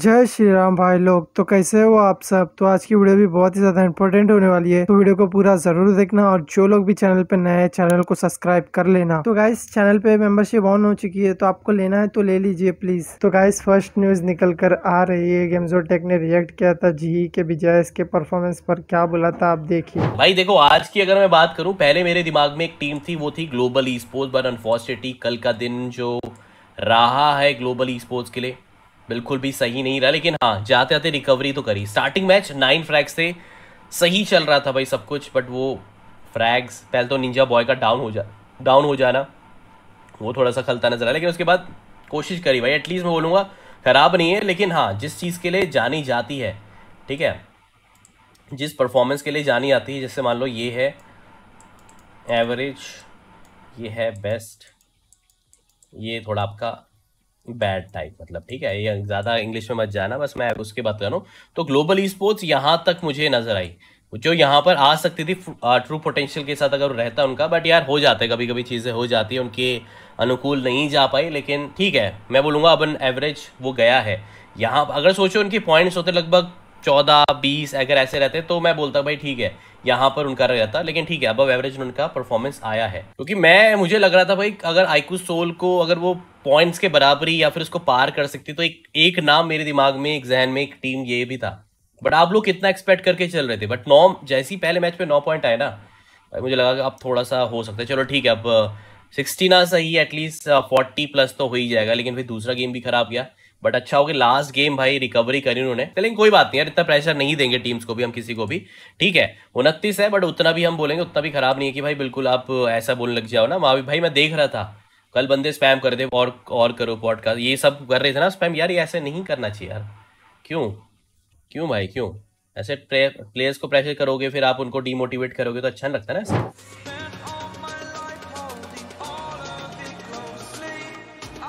जय श्री राम भाई लोग तो कैसे हो आप सब तो आज की वीडियो भी बहुत ही ज़्यादा इंपॉर्टेंट होने वाली है तो वीडियो को पूरा ज़रूर देखना और जो लोग भी चैनल पे नए हैं चैनल को सब्सक्राइब कर लेना तो गाइस चैनल पे मेंबरशिप ऑन हो चुकी है तो आपको लेना है तो ले लीजिए प्लीज़ तो गाइस फर्स्ट न्यूज़ निकल कर आ रही है और टेक ने रिएक्ट किया था जी e के विजय इसके परफॉर्मेंस पर क्या बोला था आप देखिए भाई देखो आज की अगर मैं बात करूँ पहले मेरे दिमाग में एक टीम थी वो थी global sport sports but unfortunately कल का दिन जो रहा है ग्लोबल स्पोर्ट्स के लिए बिल्कुल भी सही नहीं रहा लेकिन हाँ जाते आते रिकवरी तो करी स्टार्टिंग मैच नाइन फ्रैग्स थे सही चल रहा था भाई सब कुछ बट वो फ्रैग्स पहले तो निंजा बॉय का डाउन हो जा डाउन हो जाना वो थोड़ा सा खलता नजर आया लेकिन उसके बाद कोशिश करी भाई एटलीस्ट मैं बोलूँगा ख़राब नहीं है लेकिन हाँ जिस चीज़ के लिए जानी जाती है ठीक है जिस परफॉर्मेंस के लिए जानी आती है जैसे मान लो ये है एवरेज ये है बेस्ट ये थोड़ा आपका बैड टाइप मतलब ठीक है ज़्यादा इंग्लिश में मत जाना बस मैं उसके बात कर रहा हूँ तो ग्लोबल ई स्पोर्ट्स यहाँ तक मुझे नजर आई जो यहाँ पर आ सकती थी ट्रू पोटेंशियल के साथ अगर रहता उनका बट यार हो जाता है कभी कभी चीज़ें हो जाती है उनके अनुकूल नहीं जा पाई लेकिन ठीक है मैं बोलूँगा अब एवरेज वो गया है यहाँ अगर सोचो उनके पॉइंट्स होते लगभग चौदह बीस अगर ऐसे रहते तो मैं बोलता भाई ठीक है यहाँ पर उनका रहता लेकिन ठीक है अब एवरेज उनका परफॉर्मेंस आया है क्योंकि मैं मुझे लग रहा था भाई अगर आईकू सोल को अगर वो पॉइंट्स के बराबरी या फिर उसको पार कर सकती तो एक एक नाम मेरे दिमाग में एक जहन में एक टीम ये भी था बट आप लोग कितना एक्सपेक्ट करके चल रहे थे बट नौ जैसे ही पहले मैच में नौ पॉइंट आए ना मुझे लगा कि अब थोड़ा सा हो सकता है चलो ठीक है अब सिक्सटी uh, ना सही एटलीस्ट फोर्टी प्लस तो हो ही जाएगा लेकिन फिर दूसरा गेम भी खराब गया बट अच्छा हो गया लास्ट गेम भाई रिकवरी करी उन्होंने लेकिन कोई बात नहीं यार इतना प्रेशर नहीं देंगे टीम्स को भी हम किसी को भी ठीक है उनतीस है बट उतना भी हम बोलेंगे उतना भी खराब नहीं है कि भाई बिल्कुल आप ऐसा बोलने लग जाओ ना भी भाई मैं देख रहा था कल बंदे स्पैम कर दे और और करो पॉडकास्ट ये सब कर रहे थे ना स्पैम यार ये ऐसे नहीं करना चाहिए यार क्यों क्यों भाई क्यों ऐसे प्लेयर्स को प्रेशर करोगे फिर आप उनको डिमोटिवेट करोगे तो अच्छा नहीं लगता ना ऐसे